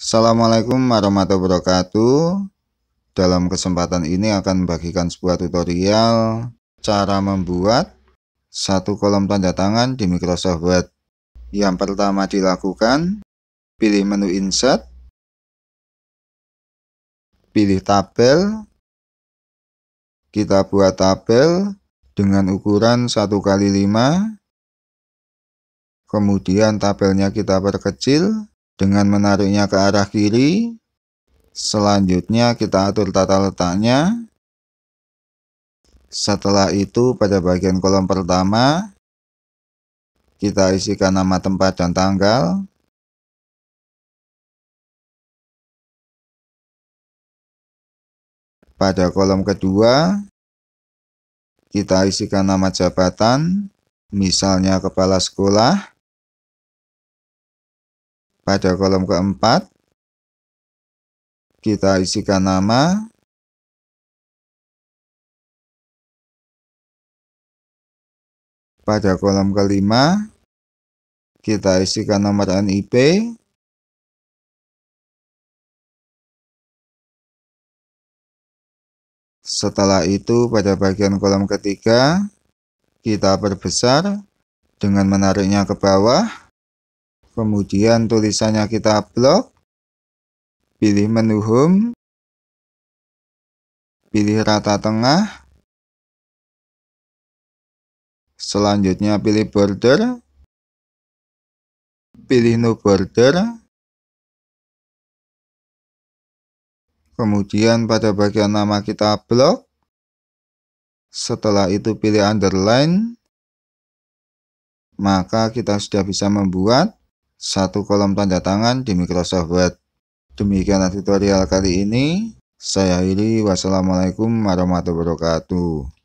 Assalamualaikum warahmatullahi wabarakatuh Dalam kesempatan ini akan membagikan sebuah tutorial Cara membuat satu kolom tanda tangan di Microsoft Word Yang pertama dilakukan Pilih menu Insert Pilih tabel Kita buat tabel dengan ukuran 1 kali 5 Kemudian tabelnya kita perkecil dengan menariknya ke arah kiri. Selanjutnya kita atur tata letaknya. Setelah itu pada bagian kolom pertama kita isikan nama tempat dan tanggal. Pada kolom kedua, kita isikan nama jabatan, misalnya kepala sekolah. Pada kolom keempat, kita isikan nama, pada kolom kelima kita isikan nomor NIP setelah itu pada bagian kolom ketiga kita perbesar dengan menariknya ke bawah Kemudian tulisannya kita blok. Pilih menu home. Pilih rata tengah. Selanjutnya pilih border. Pilih no border. Kemudian pada bagian nama kita blok. Setelah itu pilih underline. Maka kita sudah bisa membuat satu kolom tanda tangan di Microsoft Word. Demikianlah tutorial kali ini. Saya Hili. wassalamualaikum warahmatullahi wabarakatuh.